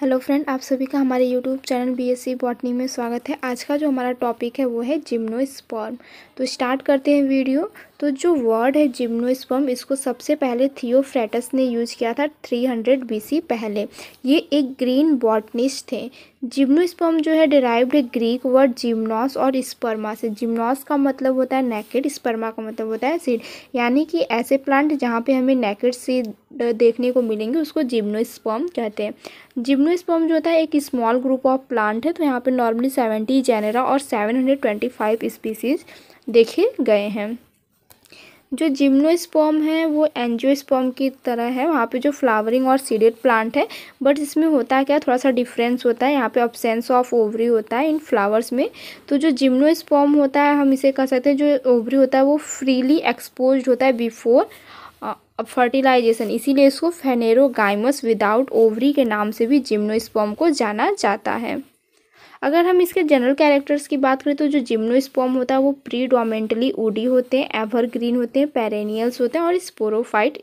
hello friend आप सभी का हमारे यूट्यूब चैनल बीएससी बॉटनी में स्वागत है आज का जो हमारा टॉपिक है वो है जिम्नोस्पर्म तो स्टार्ट करते हैं वीडियो तो जो वर्ड है जिम्नोस्पर्म इसको सबसे पहले थियोफ्रेटस ने यूज किया था 300 बीसी पहले ये एक ग्रीन बॉटनिस्ट थे जिम्नोस्पर्म जो है डिराइव्ड है ग्रीक वर्ड जिम्नोस और स्पर्मा से जिम्नोस का मतलब होता है नेकेड स्पर्मा का मतलब होता है सीड यानी कि ऐसे प्लांट जहाँ पे हमें नेकेड सीड देखने को मिलेंगे उसको जिम्नोस्पर्म कहते हैं जिम्नोस्पर्म जो होता है एक स्मॉल ग्रुप ऑफ प्लांट है तो यहाँ पे नॉर्मली सेवेंटी जेनेरा और seven hundred twenty five species देखे गए हैं जो जिम्नोस्पॉम है वो एनजियोस्पॉम की तरह है वहाँ पे जो फ्लावरिंग और सीडेड प्लांट है बट इसमें होता है क्या थोड़ा सा डिफरेंस होता है यहाँ पे अब्सेंस ऑफ ओवरी होता है इन फ्लावर्स में तो जो जिम्नोस्पॉम होता है हम इसे कह सकते हैं जो ओवरी होता है वो फ्रीली एक्सपोज होता है बिफोर फर्टिलाइजेशन इसीलिए इसको फेनेरोगाइमस विदाउट ओवरी के नाम से भी जिम्नोस्पॉम को जाना जाता है अगर हम इसके जनरल कैरेक्टर्स की बात करें तो जो जिम्नोस्पॉम होता है वो प्री डोमेंटली ओडी होते हैं एवरग्रीन होते हैं पेरेनियल्स होते हैं और स्पोरोफाइट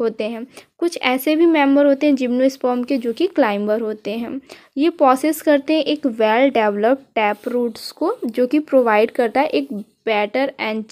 होते हैं कुछ ऐसे भी मेंबर होते हैं जिम्नोस्पॉम के जो कि क्लाइंबर होते हैं ये प्रोसेस करते हैं एक वेल डेवलप्ड टैप रूट्स को जो कि प्रोवाइड करता है एक बेटर एंड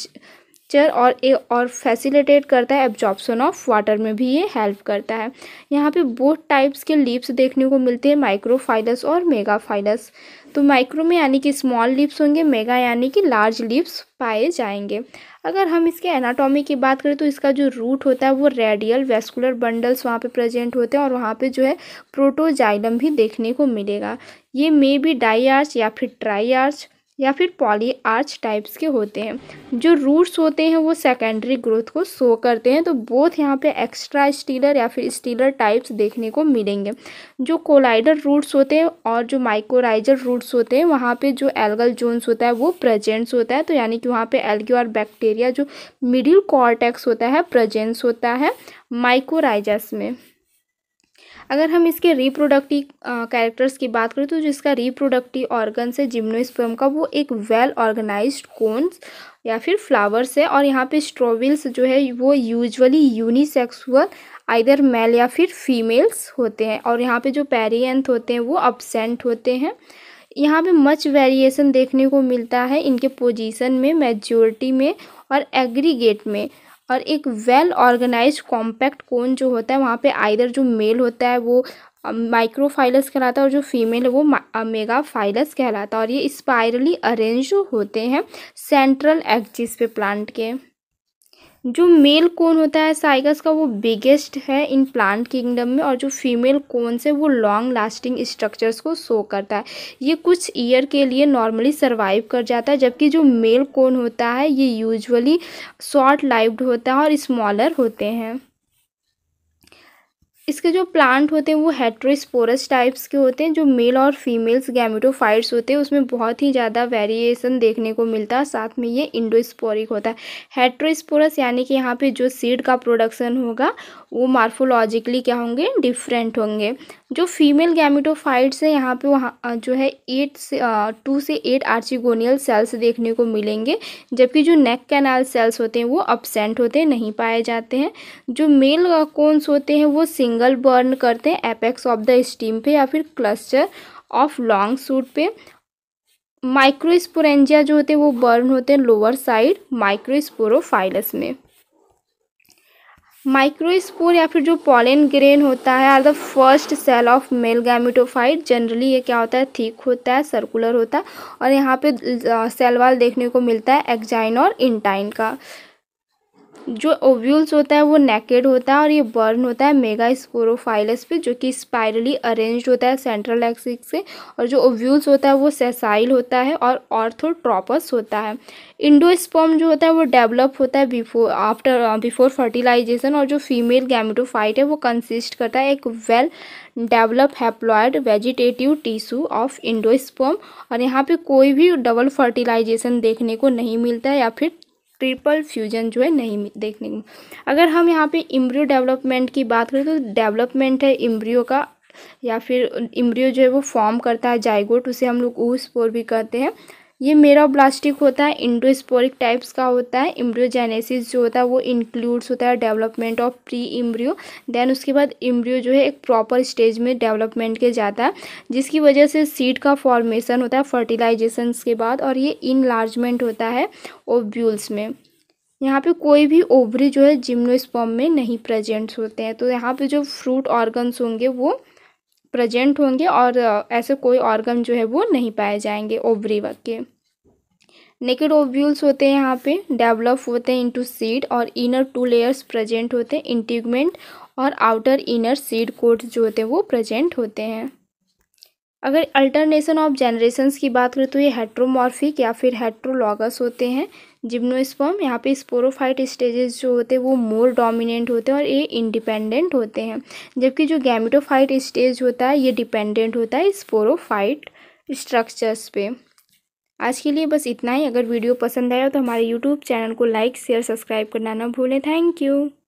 मॉइस्चर और ए और फैसिलिटेट करता है एब्जॉर्बसन ऑफ वाटर में भी ये हेल्प करता है यहाँ पे बोथ टाइप्स के लीप्स देखने को मिलते हैं माइक्रोफाइलस और मेगाफाइलस तो माइक्रो में यानी कि स्मॉल लिप्स होंगे मेगा यानी कि लार्ज लिप्स पाए जाएंगे अगर हम इसके एनाटॉमी की बात करें तो इसका जो रूट होता है वो रेडियल वेस्कुलर बंडल्स वहाँ पे प्रेजेंट होते हैं और वहाँ पे जो है प्रोटोजाइलम भी देखने को मिलेगा ये मे बी डाई या फिर ट्राई या फिर पॉली आर्च टाइप्स के होते हैं जो रूट्स होते हैं वो सेकेंडरी ग्रोथ को शो करते हैं तो बोथ यहाँ पे एक्स्ट्रा स्टीलर या फिर स्टीलर टाइप्स देखने को मिलेंगे जो कोलाइडर रूट्स होते हैं और जो माइक्रोराइजर रूट्स होते हैं वहाँ पे जो एल्गल जोन्स होता है वो प्रजेंट्स होता है तो यानी कि वहाँ पर एल्गी और बैक्टीरिया जो मिडिल कॉर्टेक्स होता है प्रजेंट्स होता है माइक्रोराइजस में अगर हम इसके रिप्रोडक्टिव कैरेक्टर्स की बात करें तो जिसका रिप्रोडक्टिव ऑर्गन से जिम्नोस्पर्म का वो एक वेल ऑर्गेनाइज्ड कोन्स या फिर फ्लावर्स है और यहाँ पे स्ट्रोविल्स जो है वो यूजुअली यूनिसेक्सुअल आइदर मेल या फिर फीमेल्स होते हैं और यहाँ पे जो पेरियंथ होते हैं वो अपसेंट होते हैं यहाँ पे मच वेरिएशन देखने को मिलता है इनके पोजीशन में मेजोरिटी में और एग्रीगेट में और एक वेल ऑर्गेनाइज कॉम्पैक्ट कोन जो होता है वहाँ पे आइदर जो मेल होता है वो माइक्रोफाइलस कहलाता है और जो फीमेल है वो मेगा फाइलस कहलाता है और ये स्पायरली अरेंज होते हैं सेंट्रल एक्जिस पे प्लांट के जो मेल कोन होता है साइगस का वो बिगेस्ट है इन प्लांट किंगडम में और जो फीमेल कोन से वो लॉन्ग लास्टिंग स्ट्रक्चर्स को शो करता है ये कुछ ईयर के लिए नॉर्मली सर्वाइव कर जाता है जबकि जो मेल कोन होता है ये यूजुअली शॉर्ट लाइव्ड होता है और स्मॉलर होते हैं इसके जो प्लांट होते हैं वो हेट्रोस्पोरस टाइप्स के होते हैं जो मेल और फीमेल्स गैमेटोफाइट्स होते हैं उसमें बहुत ही ज़्यादा वेरिएशन देखने को मिलता है साथ में ये इंडोस्पोरिक होता है हेट्रोस्पोरस यानी कि यहाँ पे जो सीड का प्रोडक्शन होगा वो मार्फोलॉजिकली क्या होंगे डिफरेंट होंगे जो फीमेल गैमिटोफाइट्स है यहाँ पे वहाँ जो है एट से टू से एट आर्चिगोनियल सेल्स देखने को मिलेंगे जबकि जो नेक कैनाल सेल्स होते हैं वो अपसेंट होते हैं नहीं पाए जाते हैं जो मेल कोन्स होते हैं वो सिंगल बर्न करते हैं एपेक्स ऑफ द स्टीम पे या फिर क्लस्टर ऑफ लॉन्ग सूट पे माइक्रोस्पोरेंजिया जो होते हैं वो बर्न होते हैं लोअर साइड माइक्रोस्पोरोफाइलस में माइक्रोस्पोर या फिर जो पॉलन ग्रेन होता है are the first cell of male gametophyte generally ये क्या होता है थीक होता है सर्कुलर होता है और यहाँ पे सेल uh, वाल देखने को मिलता है एक्जाइन और इंटाइन का जो ओव्यूल्स होता है वो नेकेड होता है और ये बर्न होता है मेगा स्कोरोफाइलस पे जो कि स्पायरली अरेंज होता है सेंट्रल एक्सिक से और जो ओव्यूल्स होता है वो सेसाइल होता है और ऑर्थोट्रॉपस होता है इंडो जो होता है वो डेवलप होता है बिफोर आफ्टर बिफोर फर्टिलाइजेशन और जो फीमेल गैमिटोफाइट है वो कंसिस्ट करता है एक well develop haploid vegetative tissue of इंडो और यहाँ पर कोई भी डबल फर्टिलाइजेशन देखने को नहीं मिलता है या फिर ट्रिपल फ्यूजन जो है नहीं देखने को अगर हम यहाँ पे इम्ब्रियो डेवलपमेंट की बात करें तो डेवलपमेंट है इम्ब्रियो का या फिर इम्ब्रियो जो है वो फॉर्म करता है जाइगोट उसे हम लोग ऊस पोर भी कहते हैं ये मेरा ब्लास्टिक होता है इंडोस्पोरिक टाइप्स का होता है इम्ब्रियोजेनेसिस जो होता है वो इंक्लूड्स होता है development of pre embryo then उसके बाद इम्ब्रियो जो है एक प्रॉपर स्टेज में डेवलपमेंट के जाता है जिसकी वजह से सीड का फॉर्मेशन होता है फर्टिलाइजेशन के बाद और ये इनलार्जमेंट होता है ओब्यूल्स में यहाँ पे कोई भी ओवरी जो है जिम्नोस्पॉम में नहीं प्रेजेंट होते हैं तो यहाँ पे जो फ्रूट ऑर्गन्स होंगे वो प्रेजेंट होंगे और ऐसे कोई ऑर्गन जो है वो नहीं पाए जाएंगे ओवरी वक के नेकेड ओव्यूल्स होते हैं यहाँ पे डेवलप होते हैं इनटू सीड और इनर टू लेयर्स प्रेजेंट होते हैं इंटीगमेंट और आउटर इनर सीड कोट जो होते हैं वो प्रेजेंट होते हैं अगर अल्टरनेशन ऑफ जनरेशन्स की बात करें तो ये हेट्रोमॉर्फिक या फिर हेट्रोलॉगस होते हैं जिम्नोस्पर्म यहाँ पे स्पोरोफाइट स्टेजेस जो होते हैं वो मोर डोमिनेंट होते हैं और ये इंडिपेंडेंट होते हैं जबकि जो गैमिटोफाइट स्टेज होता है ये डिपेंडेंट होता है स्पोरोफाइट स्ट्रक्चर्स पे आज के लिए बस इतना ही अगर वीडियो पसंद आया तो हमारे यूट्यूब चैनल को लाइक शेयर सब्सक्राइब करना ना भूलें थैंक यू